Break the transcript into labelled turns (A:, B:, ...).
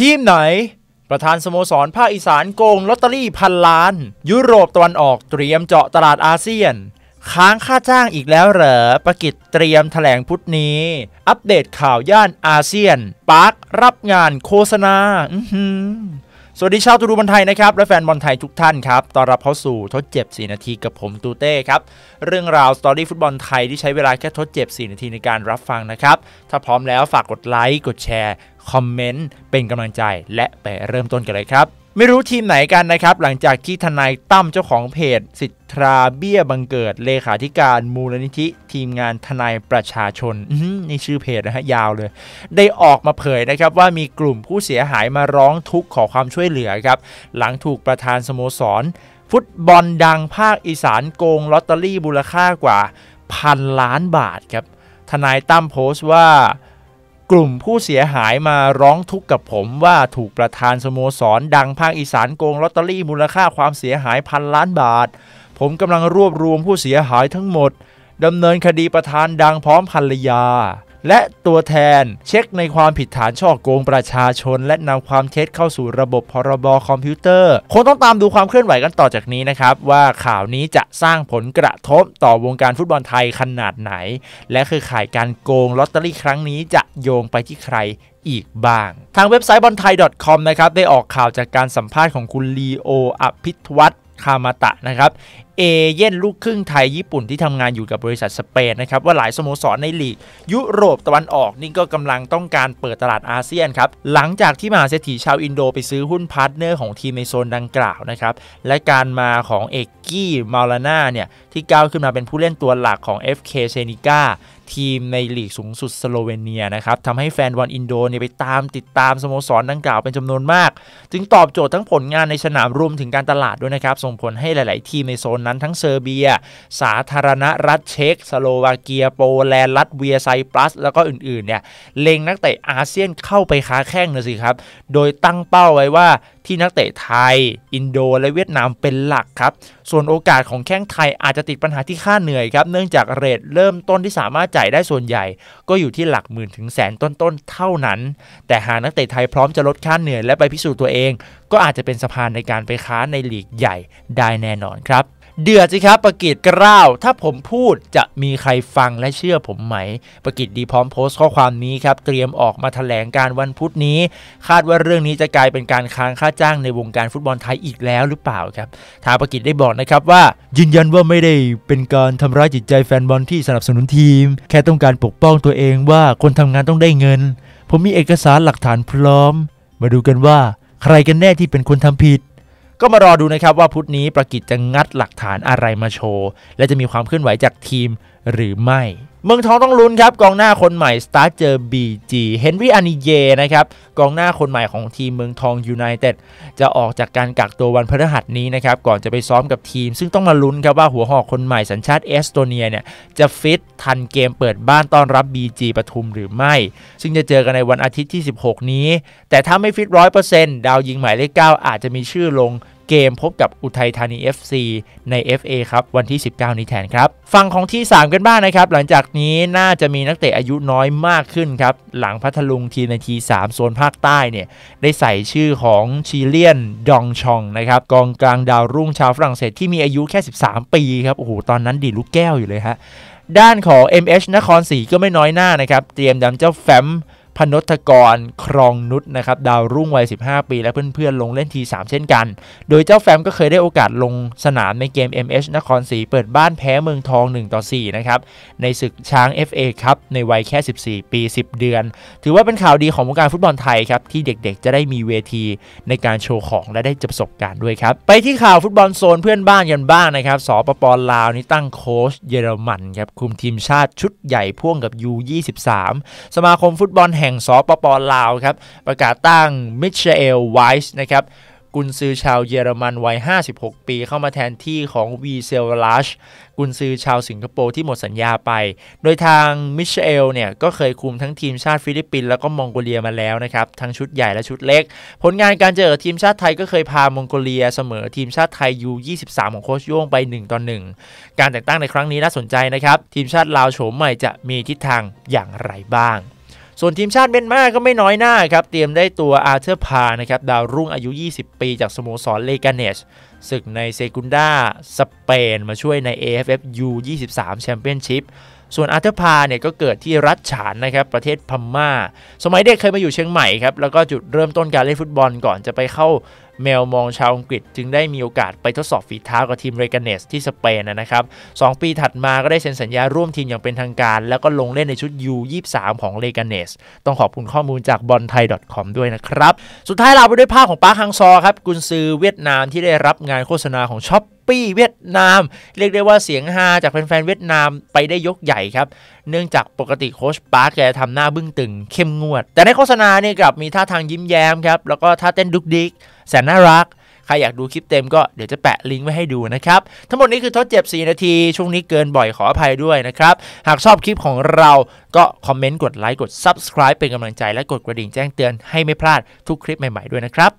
A: ทีมไหน ประธานสโมสรภาคอีสานโกงลอตเตอรี่พันล้าน ยุโรปตะวันออกเตรียมเจาะตลาดอาเซียน ค้างค่าจ้างอีกแล้วเหรอประกิจเตรียมถแถลงพุทธนี้ อัปเดตข่าวย่านอาเซียน ปาร์ครับงานโฆษณาสวัสดีชาวตูดูบอลไทยนะครับและแฟนบอลไทยทุกท่านครับต้อนรับเข้าสู่ทดเจ็บ4นาทีกับผมตูเต้ครับเรื่องราวสตอรี่ฟุตบอลไทยที่ใช้เวลาแค่ทดเจ็บ4นาทีในการรับฟังนะครับถ้าพร้อมแล้วฝากกดไลค์กดแชร์คอมเมนต์ เป็นกำลังใจและไปเริ่มต้นกันเลยครับ ไม่รู้ทีมไหนกันนะครับ หลังจากที่ทนายตั้มเจ้าของเพจสิทธาเบี้ยบังเกิดเลขาธิการมูลนิธิทีมงานทนายประชาชนนี่ชื่อเพจนะฮะยาวเลย ได้ออกมาเผยนะครับ ว่ามีกลุ่มผู้เสียหายมาร้องทุกข์ขอความช่วยเหลือครับ หลังถูกประธานสโมสรฟุตบอลดังภาคอีสานโกงลอตเตอรี่มูลค่ากว่าพันล้านบาทครับทนายตั้มโพสต์ว่ากลุ่มผู้เสียหายมาร้องทุกข์กับผมว่าถูกประธานสโมสรดังภาคอีสานโกงลอตเตอรี่มูลค่าความเสียหายพันล้านบาท ผมกำลังรวบรวมผู้เสียหายทั้งหมด ดำเนินคดีประธานดังพร้อมภรรยาและตัวแทนเช็คในความผิดฐานช่อโกงประชาชนและนำความเท็จเข้าสู่ระบบพรบคอมพิวเตอร์คงต้องตามดูความเคลื่อนไหวกันต่อจากนี้นะครับว่าข่าวนี้จะสร้างผลกระทบต่อวงการฟุตบอลไทยขนาดไหน และคือข่ายการโกงลอตเตอรี่ครั้งนี้จะโยงไปที่ใครอีกบ้าง ทางเว็บไซต์บอลไทย .com นะครับได้ออกข่าวจากการสัมภาษณ์ของคุณลีโออภิทวัตคามาตะนะครับเอเย่นลูกครึ่งไทยญี่ปุ่นที่ทำงานอยู่กับบริษัทสเปนนะครับว่าหลายสโมสรในลีก ยุโรปตะวันออกนี่ก็กำลังต้องการเปิดตลาดอาเซียนครับหลังจากที่มาเศรษฐีชาวอินโด ไปซื้อหุ้นพาร์ทเนอร์ของทีมในโซนดังกล่าวนะครับและการมาของเอกกี้มาลาน่าเนี่ยที่ก้าวขึ้นมาเป็นผู้เล่นตัวหลักของ FK เซนิก้าทีมในลีกสูงสุดสโลเวเนียนะครับทำให้แฟนบอลอินโดเนียไปตามติดตามสโมสรดังกล่าวเป็นจำนวนมากจึงตอบโจทย์ทั้งผลงานในสนามรวมถึงการตลาดด้วยนะครับส่งผลให้หลาย ๆ ทีมในโซนนั้นทั้งเซอร์เบีย สาธารณรัฐเช็ก สโลวาเกียโปแลนด์ รัสเวีย ไซปรัส แล้วก็อื่นๆ เนี่ย เล็งนักเตะอาเซียนเข้าไปค้าแข้งนะสิครับ โดยตั้งเป้าไว้ว่าที่นักเตะไทย อินโด และเวียดนามเป็นหลักครับ ส่วนโอกาสของแข้งไทยอาจจะติดปัญหาที่ค่าเหนื่อยครับ เนื่องจากเรทเริ่มต้นที่สามารถจ่ายได้ส่วนใหญ่ก็อยู่ที่หลักหมื่นถึงแสนต้นๆ เท่านั้น แต่หากนักเตะไทยพร้อมจะลดค่าเหนื่อยและไปพิสูจน์ตัวเอง ก็อาจจะเป็นสะพานในการไปค้าในลีกใหญ่ได้แน่นอนครับเดือดสิครับประกิตกร้าว ถ้าผมพูดจะมีใครฟังและเชื่อผมไหมประกิตดีพร้อมโพสต์ข้อความนี้ครับเตรียมออกมาถแถลงการวันพุธนี้ คาดว่าเรื่องนี้จะกลายเป็นการค้างค่าจ้างในวงการฟุตบอลไทยอีกแล้วหรือเปล่าครับทางประกิตได้บอกนะครับว่า ยืนยันว่าไม่ได้เป็นการทำร้ายจิตใจแฟนบอลที่สนับสนุนทีม แค่ต้องการปกป้องตัวเองว่าคนทำงานต้องได้เงิน ผมมีเอกสารหลักฐานพร้อม มาดูกันว่าใครกันแน่ที่เป็นคนทำผิดก็มารอดูนะครับว่าพุธนี้ประกิจจะงัดหลักฐานอะไรมาโชว์ และจะมีความเคลื่อนไหวจากทีมหรือไม่เมืองทองต้องลุ้นครับกองหน้าคนใหม่สตาร์เจอบีจีเฮนรี่อานิเยนะครับกองหน้าคนใหม่ของทีมเมืองทองยูไนเต็ดจะออกจากการกักตัววันพฤหัสนี้นะครับก่อนจะไปซ้อมกับทีม ซึ่งต้องมาลุ้นครับว่าหัวหอกคนใหม่สัญชาติเอสโตเนียเนี่ยจะฟิตทันเกมเปิดบ้านต้อนรับ BG ปทุมหรือไม่ ซึ่งจะเจอกันในวันอาทิตย์ที่ 16 นี้แต่ถ้าไม่ฟิตร้อยเปอร์เซ็นต์ดาวยิงหมายเลข9อาจจะมีชื่อลงเกมพบกับอุทัยธานี FC ใน FA ครับวันที่ 19 นี้แทนครับฝั่งของที่3กันบ้างนะครับหลังจากนี้น่าจะมีนักเตะอายุน้อยมากขึ้นครับหลังพัทลุงทีในที3โซนภาคใต้เนี่ยได้ใส่ชื่อของชิเลียนดองชองนะครับกองกลางดาวรุ่งชาวฝรั่งเศสที่มีอายุแค่ 13 ปีครับโอ้โหตอนนั้นดีลูกแก้วอยู่เลยฮะด้านของ MH นครศรีก็ไม่น้อยหน้านะครับเตรียมดำเจ้าแฟมพนธกรครองนุชนะครับดาว รุ่ง วัย 15 ปี และเพื่อนๆลงเล่นทีมเช่นกัน โดยเจ้าแฟม ก็เคยได้โอกาสลงสนามในเกม MH นครศรีเปิดบ้านแพ้เมืองทอง1ต่อ4นะครับในศึกช้าง FA ครับในวัยแค่ 14 ปี 10 เดือน ถือว่าเป็นข่าวดีของวงการฟุตบอลไทยครับที่เด็กๆ จะได้มีเวทีในการโชว์ของและได้ประสบการณ์ด้วยครับไปที่ข่าวฟุตบอลโซนเพื่อนบ้านกันบ้างนะครับสปปลาวนี่ตั้งโค้ชเยอรมันครับคุมทีมชาติชุดใหญ่พ่วงกับ U23 สมาคมฟุตบอลแแห่งสปปลาวครับประกาศตั้งมิเชลไวส์นะครับกุนซือชาวเยอรมันวัย 56 ปีเข้ามาแทนที่ของวีเซลลัชกุนซือชาวสิงคโปร์ที่หมดสัญญาไป โดยทางมิเชลเนี่ยก็เคยคุมทั้งทีมชาติฟิลิปปินส์แล้วก็มองโกเลียมาแล้วนะครับทั้งชุดใหญ่และชุดเล็ก ผลงานการเจอทีมชาติไทยก็เคยพามองโกเลียเสมอทีมชาติไทยยู23ของโคชโย่งไป1ต่อ1การแต่งตั้งในครั้งนี้น่าสนใจนะครับ ทีมชาติลาวโฉมใหม่จะมีทิศทางอย่างไรบ้างส่วนทีมชาติเมียนมา ก็ไม่น้อยหน้าครับ เตรียมได้ตัวอาเธอร์พา นะครับ ดาวรุ่งอายุ 20 ปี จาก สโมสรเลกาเนชศึกในเซกุนดาสเปนมาช่วยใน AFF U23 แชมเปี้ยนชิพส่วนอาเธอร์พาเนี่ยก็เกิดที่รัฐฉานนะครับ ประเทศพม่า สมัยเด็กเคยมาอยู่เชียงใหม่ครับ แล้วก็จุดเริ่มต้นการเล่นฟุตบอล ก่อนจะไปเข้าเมลมองชาวอังกฤษจึงได้มีโอกาสไปทดสอบฝีเท้ากับทีมเรกาเนสที่สเปนนะครับสปีถัดมาก็ได้เซ็นสัญญาร่วมทีมอย่างเป็นทางการ แล้วก็ลงเล่นในชุด U23 ของเรกาเนสต้องขอบคุณข้อมูลจากบอลไทย .com ด้วยนะครับ สุดท้ายเราไปด้วยภาพของปาร์คฮังซอครับกุนซือเวียดนามที่ได้รับงานโฆษณาของช้อปปี้เวียดนาม เรียกได้ว่าเสียงฮาจากแฟนๆเวียดนามไปได้ยกใหญ่ครับ เนื่องจากปกติโคชปาร์คแกทำหน้าบึ้งตึงเข้มงวด แต่ในโฆษณาเนี่ยกลับมีท่าทางยิ้มแย้มครับ แล้วก็ท่าเต้นดุกดิกแสนน่ารัก ใครอยากดูคลิปเต็มก็เดี๋ยวจะแปะลิงก์ไว้ให้ดูนะครับ ทั้งหมดนี้คือทดเจ็บ4นาที ช่วงนี้เกินบ่อยขออภัยด้วยนะครับหากชอบคลิปของเราก็คอมเมนต์กดไลค์กด Subscribe เป็นกำลังใจและกดกระดิ่งแจ้งเตือนให้ไม่พลาดทุกคลิปใหม่ๆด้วยนะครับ